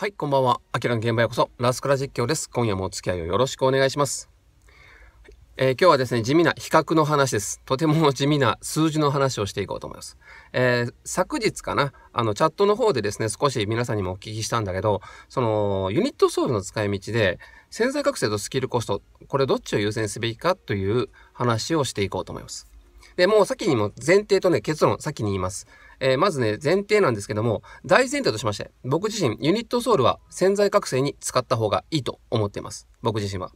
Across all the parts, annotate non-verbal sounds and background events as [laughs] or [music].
はい、こんばんは。あきらの現場へこそ、ラスクラ実況です。今夜もお付き合いをよろしくお願いします。えー、今日はですね、地味な比較の話です。とても地味な数字の話をしていこうと思います。えー、昨日かな、あの、チャットの方でですね、少し皆さんにもお聞きしたんだけど、その、ユニットソールの使い道で、潜在覚醒とスキルコスト、これどっちを優先すべきかという話をしていこうと思います。で、もう先にも前提とね、結論、先に言います。えー、まずね、前提なんですけども、大前提としまして、僕自身、ユニットソールは潜在覚醒に使った方がいいと思っています。僕自身は。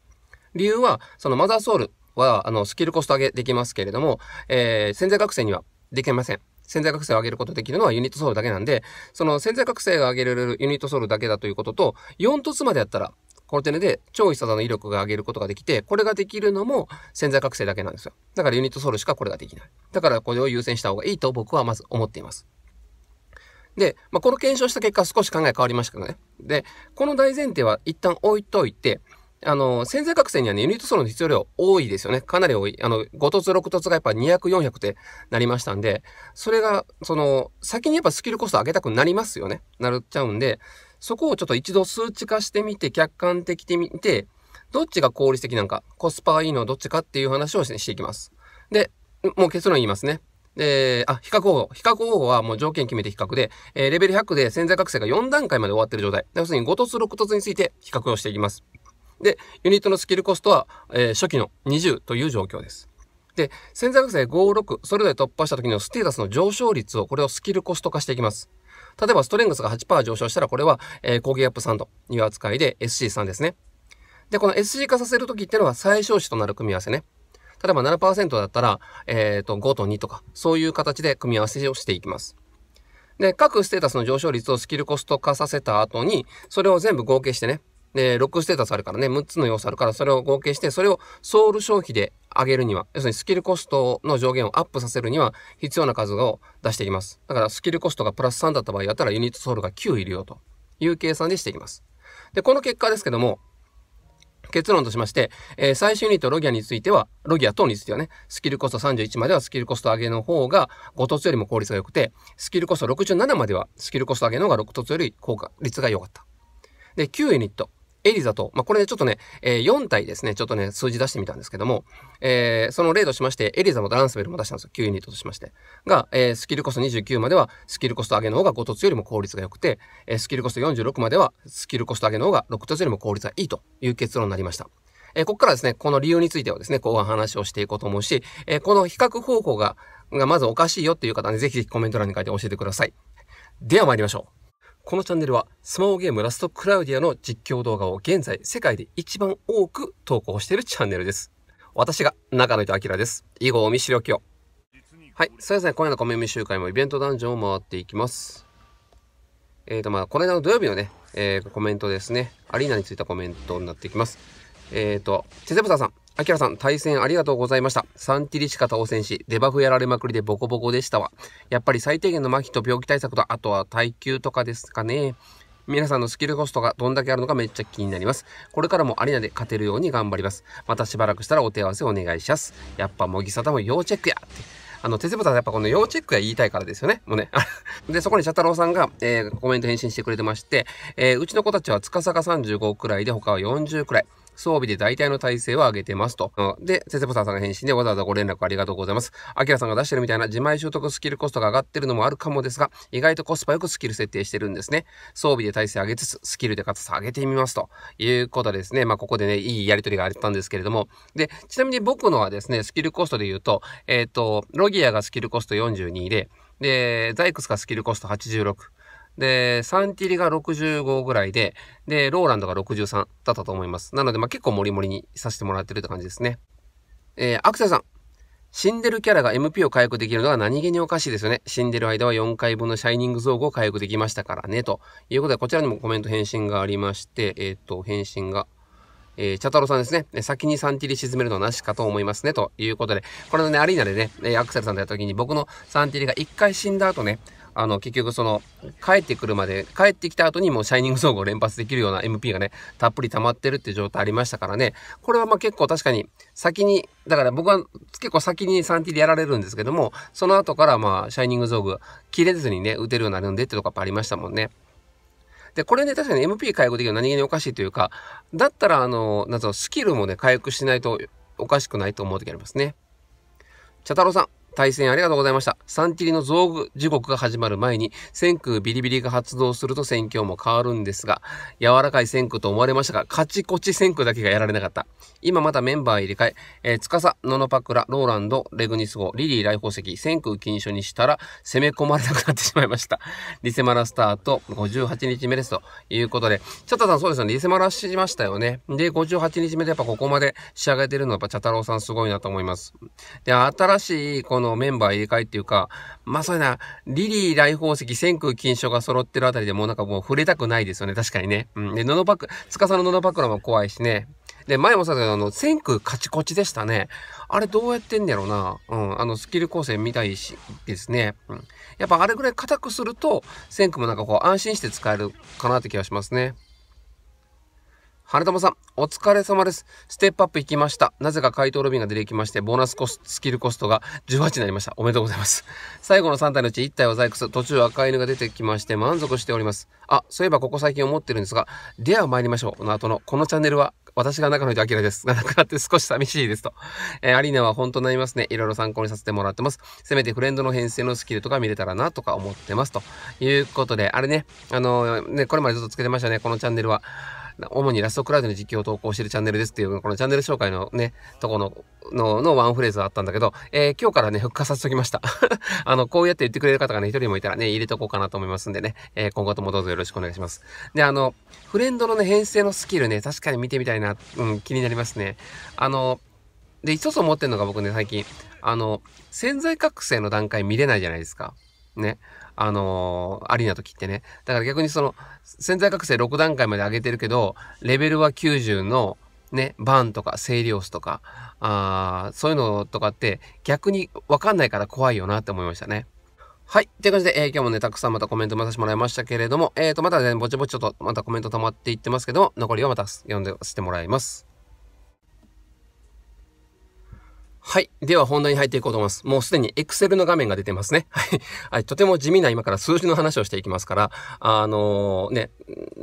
理由は、そのマザーソールは、あの、スキルコスト上げできますけれども、えー、潜在覚醒にはできません。潜在覚醒を上げることできるのはユニットソールだけなんで、その潜在覚醒が上げられるユニットソールだけだということと、4凸までやったらコンテで超一定の威力が上げることができて、これができるのも潜在覚醒だけなんですよ。だからユニットソールしかこれができない。だからこれを優先した方がいいと僕はまず思っています。で、まあ、この検証した結果少し考え変わりましたけどね。で、この大前提は一旦置いといて、あの、潜在覚醒にはね、ユニットソールの必要量多いですよね。かなり多い。あの、5凸6凸がやっぱ200、400ってなりましたんで、それが、その、先にやっぱスキルコスト上げたくなりますよね。なっちゃうんで、そこをちょっと一度数値化してみて、客観的に見て、どっちが効率的なのか、コスパがいいのはどっちかっていう話をしていきます。で、もう結論言いますね。で、あ、比較方法。比較方法はもう条件決めて比較で、えー、レベル100で潜在覚醒が4段階まで終わってる状態。要するに5凸6凸について比較をしていきます。で、ユニットのスキルコストは、えー、初期の20という状況です。で、潜在覚醒5、6、それぞれ突破した時のステータスの上昇率を、これをスキルコスト化していきます。例えばストレングスが8%上昇したら、これは、えー、工芸アップサンドに扱いで SC3 ですね。で、この SC 化させるときっていうのは最小子となる組み合わせね。例えば7%だったら、えっ、ー、と、5と2とか、そういう形で組み合わせをしていきます。で、各ステータスの上昇率をスキルコスト化させた後に、それを全部合計してね、で、6ステータスあるからね、6つの要素あるから、それを合計して、それをソウル消費で上げるには、要するにスキルコストの上限をアップさせるには、必要な数を出していきます。だから、スキルコストがプラス3だった場合だったら、ユニットソウルが9いるよという計算でしていきます。で、この結果ですけども、結論としまして、えー、最終ユニットロギアについては、ロギア等についてはね、スキルコスト31まではスキルコスト上げの方が5凸よりも効率が良くて、スキルコスト67まではスキルコスト上げの方が6凸より効果、率が良かった。で、9ユニット。エリザと、まあ、これでちょっとね、えー、4体ですね、ちょっとね、数字出してみたんですけども、えー、その例としまして、エリザもランスベルも出したんですよ、9ユニットとしまして。が、えー、スキルコスト29までは、スキルコスト上げの方が5凸よりも効率が良くて、えー、スキルコスト46までは、スキルコスト上げの方が6凸よりも効率がいいという結論になりました。えー、ここからですね、この理由についてはですね、後半話をしていこうと思うし、えー、この比較方法が、がまずおかしいよっていう方はね、ぜひぜひコメント欄に書いて教えてください。では参りましょう。このチャンネルはスマホゲームラストクラウディアの実況動画を現在世界で一番多く投稿しているチャンネルです。私が中野人明です。以後お見知りおきを。はい。それではね、今夜のコメント集会もイベントダンジョンを回っていきます。えっ、ー、と、まあ、この間の土曜日のね、えー、コメントですね。アリーナについたコメントになっていきます。えっ、ー、と、テゼブタさん。アキラさん、対戦ありがとうございました。サンティリしかせんし、デバフやられまくりでボコボコでしたわ。やっぱり最低限の麻痺と病気対策と、あとは耐久とかですかね。皆さんのスキルコストがどんだけあるのかめっちゃ気になります。これからもアリナで勝てるように頑張ります。またしばらくしたらお手合わせお願いします。やっぱ茂木さたも要チェックやって。あの、鉄部さんやっぱこの要チェックや言いたいからですよね。もうね。[laughs] で、そこに茶太郎さんが、えー、コメント返信してくれてまして、えー、うちの子たちは司が35くらいで他は40くらい。装備で大体の体制は上げてますと。で、先生ポさんが返信でわざわざご連絡ありがとうございます。アキラさんが出してるみたいな自前習得スキルコストが上がってるのもあるかもですが、意外とコスパよくスキル設定してるんですね。装備で体勢上げつつ、スキルでかつ上げてみますということですね。まあ、ここでね、いいやりとりがあったんですけれども。で、ちなみに僕のはですね、スキルコストで言うと、えっ、ー、と、ロギアがスキルコスト42で、で、ザイクスがスキルコスト86。で、サンティリが65ぐらいで、で、ローランドが63だったと思います。なので、まあ、結構モリモリにさせてもらってるって感じですね。えー、アクセルさん。死んでるキャラが MP を回復できるのは何気におかしいですよね。死んでる間は4回分のシャイニング造語を回復できましたからね。ということで、こちらにもコメント返信がありまして、えっ、ー、と、返信が。えー、茶太郎さんですね。先にサンティリ沈めるのはなしかと思いますね。ということで、これのね、アリーナでね、アクセルさんとやった時に僕のサンティリが一回死んだ後ね、あの、結局その、帰ってくるまで、帰ってきた後にもうシャイニング総合連発できるような MP がね、たっぷり溜まってるって状態ありましたからね、これはまあ結構確かに先に、だから僕は結構先に 3T でやられるんですけども、その後からまあ、シャイニングゾーグ切れずにね、打てるようになるんでってとこやっぱありましたもんね。で、これね、確かに MP 回復できるのは何気におかしいというか、だったら、あの、なんつうの、スキルもね、回復しないとおかしくないと思う時ありますね。茶太郎さん、対戦ありがとうございました。三切りの造具時刻が始まる前に、先空ビリビリが発動すると戦況も変わるんですが、柔らかい先空と思われましたが、カチコチ先空だけがやられなかった。今またメンバー入れ替え、えつかさ、ののぱくら、ローランド、レグニス号、リリー来宝石、先空禁書にしたら、攻め込まれなくなってしまいました。リセマラスタート、58日目ですということで、チャタさんそうですよね、リセマラしましたよね。で、58日目でやっぱここまで仕上げてるのは、やっぱチャタロウさんすごいなと思います。で、新しい、こののメンバー入れ替えっていうか、まあそうやな、リリー、来宝石、千空金賞が揃ってるあたりでもうなんかもう触れたくないですよね、確かにね。うん。で、布のばク、つかさの布のばクらも怖いしね。で、前もさ、あの、千空カチコチでしたね。あれどうやってんねやろな。うん。あの、スキル構成みたいし、ですね。うん。やっぱあれぐらい硬くすると、千空もなんかこう安心して使えるかなって気がしますね。花友さん、お疲れ様です。ステップアップ行きました。なぜか回答ロビンが出てきまして、ボーナスコススキルコストが18になりました。おめでとうございます。最後の3体のうち1体は在庫途中赤犬が出てきまして満足しております。あ、そういえばここ最近思ってるんですが、では参りましょう。の後の、このチャンネルは私が中の人あきらです。がなくなって少し寂しいですと。えー、アリーナは本当になりますね。いろいろ参考にさせてもらってます。せめてフレンドの編成のスキルとか見れたらなとか思ってます。ということで、あれね、あのー、ね、これまでずっとつけてましたね。このチャンネルは。主にラストクラウドの実況を投稿しているチャンネルですっていう、このチャンネル紹介のね、とこの、の、のワンフレーズはあったんだけど、えー、今日からね、復活させておきました。[laughs] あの、こうやって言ってくれる方がね、一人もいたらね、入れとこうかなと思いますんでね、えー、今後ともどうぞよろしくお願いします。で、あの、フレンドのね、編成のスキルね、確かに見てみたいな、うん、気になりますね。あの、で、一つ思ってんのが僕ね、最近、あの、潜在覚醒の段階見れないじゃないですか。ね。あのー、アリーナとってね。だから逆にその、潜在覚醒6段階まで上げてるけど、レベルは90の、ね、バンとか、セイリオスとか、あそういうのとかって逆にわかんないから怖いよなって思いましたね。はい。という感じで、えー、今日もね、たくさんまたコメント見させてもらいましたけれども、えっ、ー、と、またね、ぼちぼちちょっとまたコメント溜まっていってますけども、残りはまた読んでしてもらいます。はい。では本題に入っていこうと思います。もうすでに Excel の画面が出てますね。[laughs] はい。とても地味な今から数字の話をしていきますから、あのー、ね、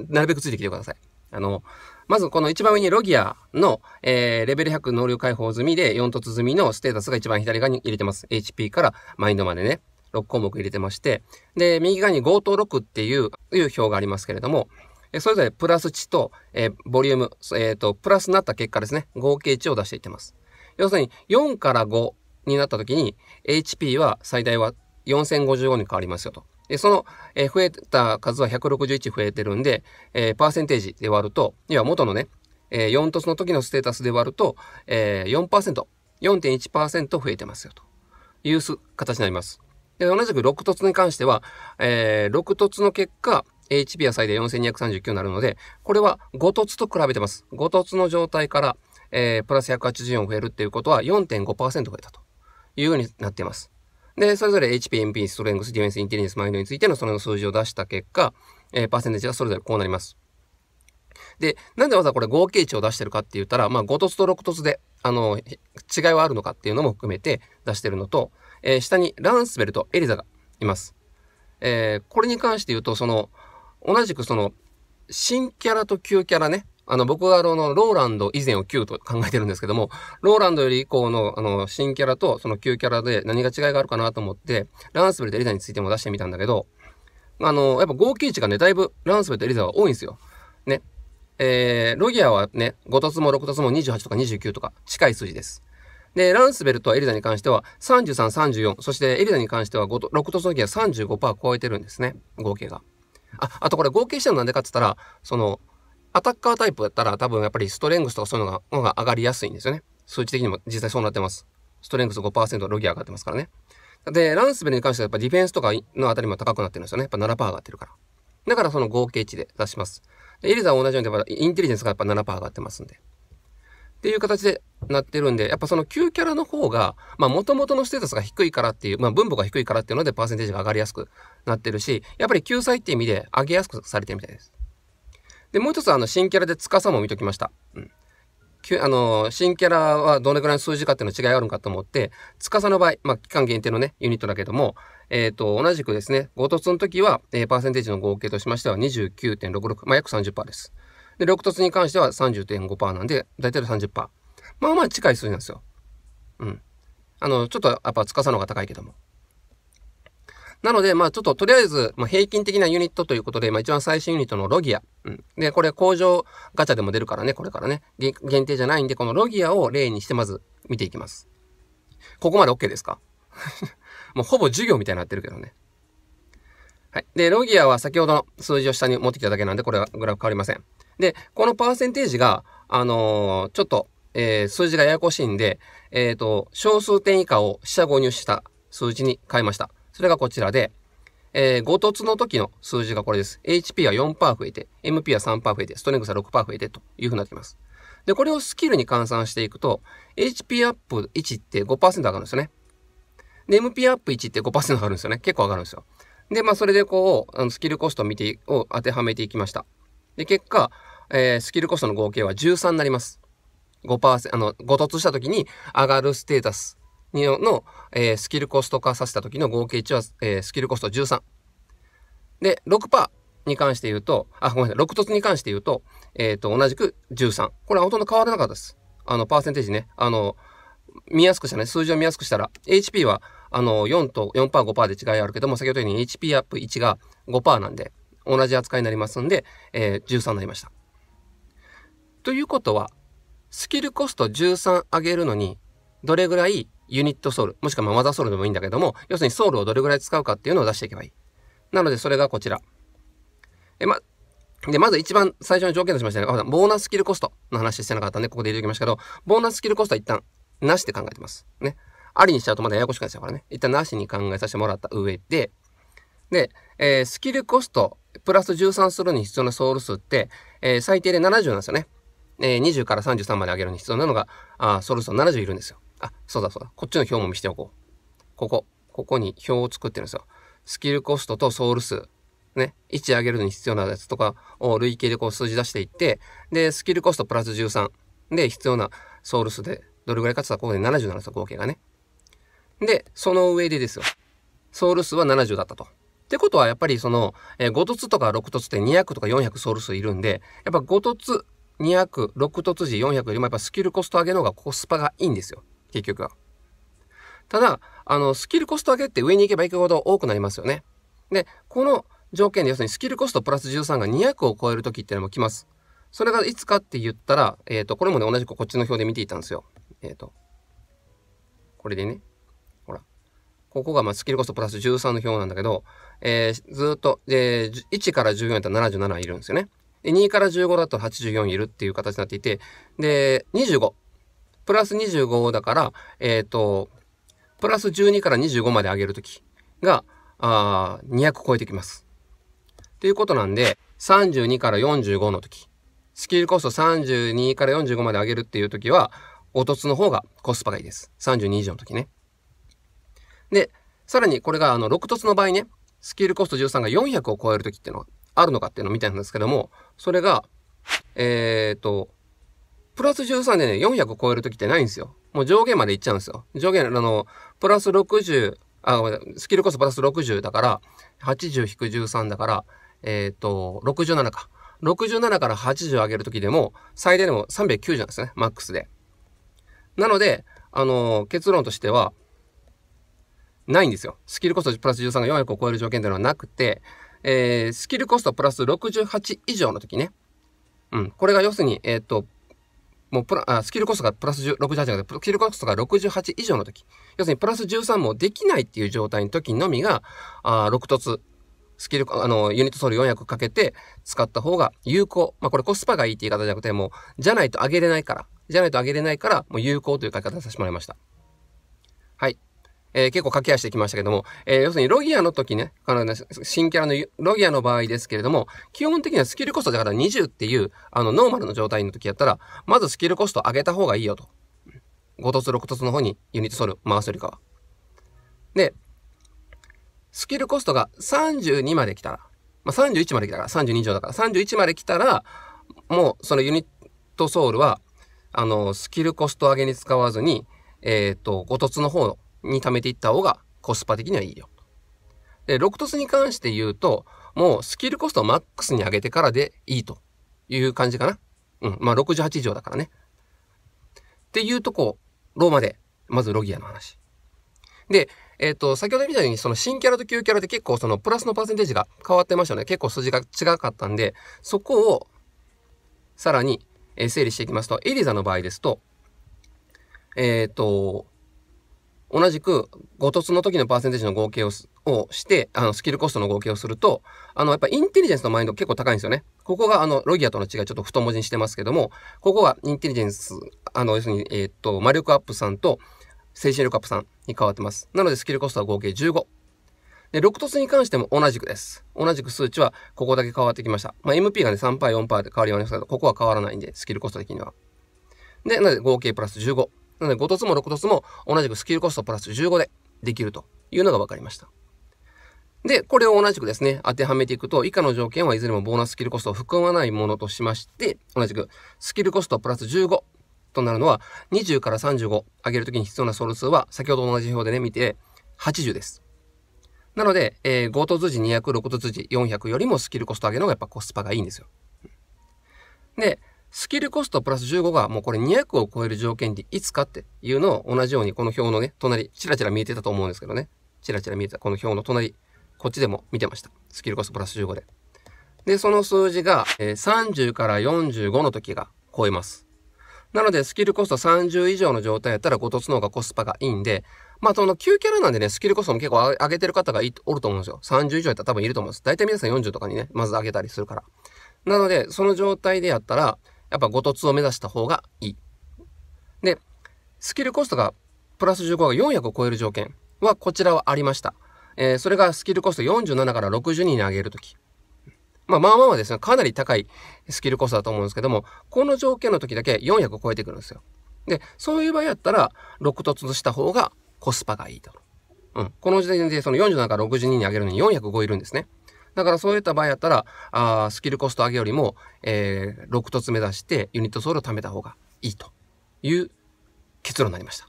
なるべくついてきてください。あの、まずこの一番上にロギアの、えー、レベル100能力解放済みで4突済みのステータスが一番左側に入れてます。HP からマインドまでね。6項目入れてまして、で、右側に5と6っていう、いう表がありますけれども、それぞれプラス値と、えー、ボリューム、えっ、ー、と、プラスになった結果ですね、合計値を出していってます。要するに4から5になった時に HP は最大は4055に変わりますよと。で、その、え増えた数は161増えてるんで、えー、パーセンテージで割ると、要は元のね、えー、4凸の時のステータスで割ると、えー、4%、4.1%増えてますよという形になります。で、同じく6凸に関しては、えー、6凸の結果、HP は最大4239になるので、これは5凸と比べてます。5凸の状態から、えー、プラス184増えるっていうことは4.5%増えたというようになっています。で、それぞれ HP、MP、ストレングス、ディフェンス、インテリジェンス、マインドについてのその数字を出した結果、えー、パーセンテージがそれぞれこうなります。で、なんでわざわざこれ合計値を出してるかって言ったら、まあ5凸と6凸で、あの、違いはあるのかっていうのも含めて出してるのと、えー、下にランスベルとエリザがいます。えー、これに関して言うと、その、同じくその、新キャラと旧キャラね、あの、僕はあの、ローランド以前を9と考えてるんですけども、ローランドより以降の、あの、新キャラとその9キャラで何が違いがあるかなと思って、ランスベルとエリザについても出してみたんだけど、あの、やっぱ合計値がね、だいぶランスベルとエリザは多いんですよ。ね。えー、ロギアはね、5凸も6凸も28とか29とか近い数字です。で、ランスベルとエリザに関しては33、34、そしてエリザに関しては5 6凸の時は35%超えてるんですね、合計が。あ、あとこれ合計したのなんでかって言ったら、その、アタッカータイプだったら多分やっぱりストレングスとかそういうのがのが上がりやすいんですよね。数値的にも実際そうなってます。ストレングス5%ロギア上がってますからね。で、ランスベルに関してはやっぱディフェンスとかのあたりも高くなってるんですよね。やっぱ7%上がってるから。だからその合計値で出します。で、エリザは同じようにやっぱインテリジェンスがやっぱ7%上がってますんで。っていう形でなってるんで、やっぱその9キャラの方が、まあ元々のステータスが低いからっていう、まあ分母が低いからっていうのでパーセンテージが上がりやすくなってるし、やっぱり救済って意味で上げやすくされてるみたいです。で、もう一つあの、新キャラで司も見ときました。うん。あの、新キャラはどのぐらいの数字かっていうの違いがあるのかと思って、司の場合、まあ、期間限定のね、ユニットだけども、えっ、ー、と、同じくですね、5突の時は、えー、パーセンテージの合計としましては29.66、まあ、約30%です。で、6突に関しては30.5%なんで、大体30%。まあまあ近い数字なんですよ。うん。あの、ちょっとやっぱ司の方が高いけども。なので、まあちょっととりあえず、まあ、平均的なユニットということで、まあ一番最新ユニットのロギア。うん。で、これ工場ガチャでも出るからね、これからね。限定じゃないんで、このロギアを例にしてまず見ていきます。ここまで OK ですか [laughs] もうほぼ授業みたいになってるけどね。はい。で、ロギアは先ほどの数字を下に持ってきただけなんで、これはグラフ変わりません。で、このパーセンテージが、あのー、ちょっと、えー、数字がややこしいんで、えっ、ー、と、小数点以下を下購入した数字に変えました。それがこちらで、えー、5突の時の数字がこれです。HP は4%増えて、MP は3%増えて、ストレングスは6%増えてというふうになっています。で、これをスキルに換算していくと、HP アップ1って5%上がるんですよね。で、MP アップ1って5%上がるんですよね。結構上がるんですよ。で、まあ、それでこう、あのスキルコストを見て、を当てはめていきました。で、結果、えー、スキルコストの合計は13になります。5%、あの、5突した時に上がるステータスの、えー、スキルコスト化させた時の合計値は、えー、スキルコスト13。で、6%に関して言うと、あ、ごめんなさい、6凸に関して言うと、えっ、ー、と、同じく13。これはほとんど変わらなかったです。あの、パーセンテージね、あの、見やすくしたね、数字を見やすくしたら、HP は、あの、4と4%、5%で違いあるけども、先ほど言うように HP アップ1が5%なんで、同じ扱いになりますんで、えー、13になりました。ということは、スキルコスト13上げるのに、どれぐらいユニットソール、もしくはマザーソールでもいいんだけども、要するにソールをどれぐらい使うかっていうのを出していけばいい。なので、それがこちら。え、ま、で、まず一番最初の条件としましてね、ボーナススキルコストの話してなかったんで、ここで入れておきましたけど、ボーナススキルコストは一旦、なしで考えてます。ね。ありにしちゃうとまだややこしくなっちゃうからね。一旦なしに考えさせてもらった上で、で、えー、スキルコスト、プラス13するに必要なソウル数って、えー、最低で70なんですよね。えー、20から33まで上げるに必要なのが、あソウル数70いるんですよ。そうだそうだ。こっちの表も見せておこう。ここ。ここに表を作ってるんですよ。スキルコストとソウル数。ね。位置上げるのに必要なやつとかを累計でこう数字出していって、で、スキルコストプラス13。で、必要なソウル数で、どれぐらいかつたここで70なんですよ、合計がね。で、その上でですよ。ソウル数は70だったと。ってことは、やっぱりその、え5凸とか6凸って200とか400ソウル数いるんで、やっぱ5凸、200、6凸時400よりもやっぱスキルコスト上げの方がここスパがいいんですよ。結局は。ただ、あの、スキルコスト上げって上に行けば行くほど多くなりますよね。で、この条件で要するにスキルコストプラス13が200を超える時っていうのも来ます。それがいつかって言ったら、えっ、ー、と、これもね、同じくこっちの表で見ていたんですよ。えっ、ー、と、これでね、ほら、ここがまあスキルコストプラス13の表なんだけど、えー、ずっと、えー、1から14やったら77いるんですよね。で、2から15だと84いるっていう形になっていて、で、25。プラス25だから、えっ、ー、と、プラス12から25まで上げるときが、あ200超えてきます。ということなんで、32から45のとき、スキルコスト32から45まで上げるっていうときは、おとつの方がコスパがいいです。32以上のときね。で、さらにこれがあの6凸の場合ね、スキルコスト13が400を超えるときっていうのはあるのかっていうのを見たんですけども、それが、えっ、ー、と、プラス13でね、400超える時ってないんですよ。もう上限までいっちゃうんですよ。上限、あの、プラス60、あ、ごめんなさい、スキルコストプラス60だから、80引く13だから、えっ、ー、と、67か。67から80上げるときでも、最大でも390なんですね、マックスで。なので、あの結論としては、ないんですよ。スキルコストプラス13が400を超える条件ではなくて、えー、スキルコストプラス68以上のときね。うん、これが要するに、えっ、ー、と、もうプラあスキルコストがプラス68じゃなくて、スキルコストが68以上の時、要するにプラス13もできないっていう状態の時のみが、あ6凸、スキル、あの、ユニットソール400かけて使った方が有効。まあ、これコスパがいいって言い方じゃなくて、もう、じゃないと上げれないから、じゃないと上げれないから、もう有効という書き方させてもらいました。はい。えー、結構駆け足できましたけども、えー、要するにロギアの時ね、あの、ね、新キャラのロギアの場合ですけれども、基本的にはスキルコストだから20っていう、あの、ノーマルの状態の時やったら、まずスキルコスト上げた方がいいよと。5凸6凸の方にユニットソル回すよりかは。で、スキルコストが32まで来たら、まあ、31まで来たから、32以上だから、31まで来たら、もうそのユニットソウルは、あの、スキルコスト上げに使わずに、えっ、ー、と、5凸の方に貯めていった方がコスパ的にはいいよ。で、6凸トスに関して言うと、もうスキルコストをマックスに上げてからでいいという感じかな。うん。まあ、68上だからね。っていうとこ、ローマで、まずロギアの話。で、えっ、ー、と、先ほど見たようにその新キャラと旧キャラで結構そのプラスのパーセンテージが変わってましたよね。結構数字が違かったんで、そこをさらに整理していきますと、エリザの場合ですと、えっ、ー、と、同じく、5凸の時のパーセンテージの合計ををして、あの、スキルコストの合計をすると、あの、やっぱインテリジェンスのマインド結構高いんですよね。ここが、あの、ロギアとの違い、ちょっと太文字にしてますけども、ここがインテリジェンス、あの、要するに、えー、っと、魔力アップさんと精神力アップさんに変わってます。なので、スキルコストは合計15。で、6凸に関しても同じくです。同じく数値はここだけ変わってきました。まあ、MP がね、3%、4%で変わりはありますけど、ここは変わらないんで、スキルコスト的には。で、なので合計プラス15。なので5凸も6凸も同じくスキルコストプラス15でできるというのが分かりました。で、これを同じくですね、当てはめていくと、以下の条件はいずれもボーナススキルコストを含まないものとしまして、同じくスキルコストプラス15となるのは、20から35上げるときに必要なソル数は、先ほど同じ表でね、見て、80です。なので、えー、5凸時200、6凸時400よりもスキルコスト上げの方がやっぱコスパがいいんですよ。で、スキルコストプラス15がもうこれ200を超える条件でいつかっていうのを同じようにこの表のね、隣、チラチラ見えてたと思うんですけどね。チラチラ見えたこの表の隣、こっちでも見てました。スキルコストプラス15で。で、その数字が、え30から45の時が超えます。なので、スキルコスト30以上の状態やったら、ごとつの方がコスパがいいんで、まあ、その9キャラなんでね、スキルコストも結構上げてる方がいおると思うんですよ。30以上やったら多分いると思うんです。大体皆さん40とかにね、まず上げたりするから。なので、その状態でやったら、やっぱ5凸を目指した方がいい。で、スキルコストがプラス15が400を超える条件はこちらはありました。えー、それがスキルコスト47から62に上げるとき。まあまあまあですね、かなり高いスキルコストだと思うんですけども、この条件の時だけ400を超えてくるんですよ。で、そういう場合やったら、6凸した方がコスパがいいと。うん。この時点でその47から62に上げるのに405いるんですね。だからそういった場合やったら、あスキルコスト上げよりも、えー、6凸目指してユニットソールを貯めた方がいいという結論になりました。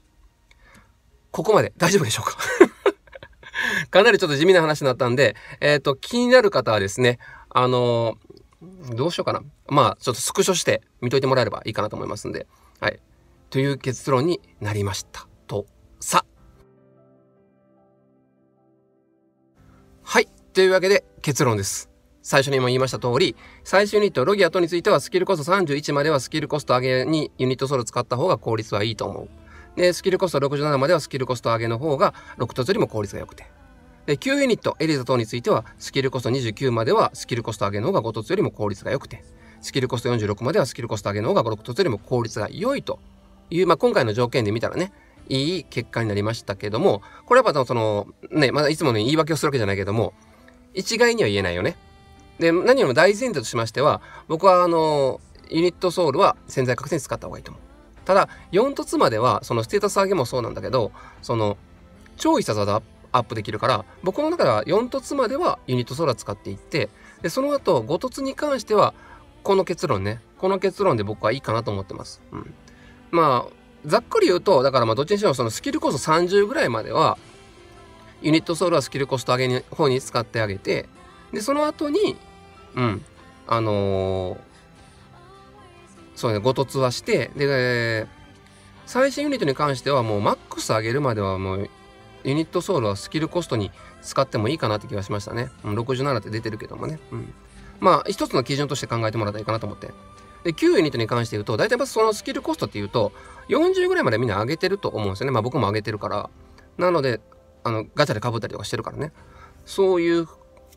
ここまで大丈夫でしょうか [laughs] かなりちょっと地味な話になったんで、えっ、ー、と、気になる方はですね、あのー、どうしようかな。まあ、ちょっとスクショして見といてもらえればいいかなと思いますんで。はい。という結論になりました。と、さ。はい。というわけで結論です。最初にも言いました通り、最終ユニット、ロギアとについてはスキルコスト31まではスキルコスト上げにユニットソロ使った方が効率はいいと思う。で、スキルコスト67まではスキルコスト上げの方が6凸よりも効率が良くて。で、9ユニット、エリザ等についてはスキルコスト29まではスキルコスト上げの方が5凸よりも効率が良くて。スキルコスト46まではスキルコスト上げの方が6凸よりも効率が良いという、まあ、今回の条件で見たらね、いい結果になりましたけども、これはやっぱその、ね、まだいつもの言い訳をするわけじゃないけども、一概には言えないよね。で、何よりも大前提としましては、僕はあの、ユニットソールは潜在確定に使った方がいいと思う。ただ、4凸までは、そのステータス上げもそうなんだけど、その、超必殺技アップできるから、僕の中では4凸まではユニットソールは使っていって、で、その後、5凸に関しては、この結論ね。この結論で僕はいいかなと思ってます。うん。まあ、ざっくり言うと、だからまあどっちにしろそのスキルこそ30ぐらいまではユニットソールはスキルコスト上げの方に使ってあげて、で、その後に、うん、あのー、そうね、ご突はして、で、最新ユニットに関してはもうマックス上げるまではもうユニットソールはスキルコストに使ってもいいかなって気がしましたね。うん、67って出てるけどもね。うん。まあ、一つの基準として考えてもらったらいいかなと思って。で、旧ユニットに関して言うと、大体そのスキルコストっていうと、40ぐらいまでみんな上げてると思うんですよね。まあ僕も上げてるから。なので、あの、ガチャでかぶったりとかしてるからね。そういう、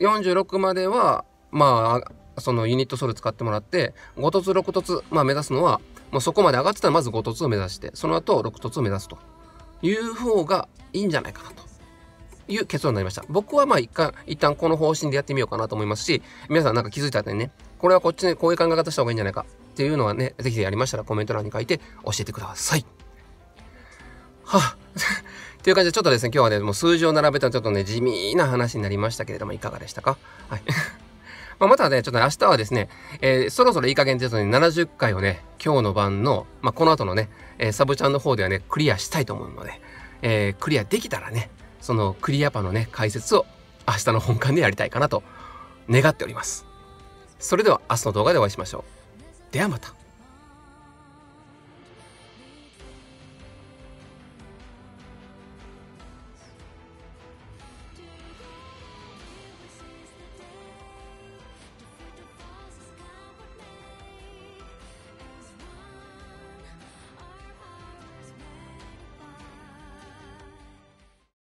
46までは、まあ、そのユニットソル使ってもらって、5凸6凸、まあ目指すのは、もうそこまで上がってたらまず5凸を目指して、その後6凸を目指すという方がいいんじゃないかなという結論になりました。僕はまあ一旦、一旦この方針でやってみようかなと思いますし、皆さんなんか気づいた後にね、これはこっちにこういう考え方した方がいいんじゃないかっていうのはね、ぜひやりましたらコメント欄に書いて教えてください。はあという感じで、ちょっとですね、今日はね、もう数字を並べたちょっとね、地味な話になりましたけれども、いかがでしたかはい。[laughs] まあ、またね、ちょっと、ね、明日はですね、えー、そろそろいい加減です70回をね、今日の晩の、まあ、この後のね、えー、サブチャンの方ではね、クリアしたいと思うので、えー、クリアできたらね、そのクリアパのね、解説を明日の本館でやりたいかなと願っております。それでは明日の動画でお会いしましょう。ではまた。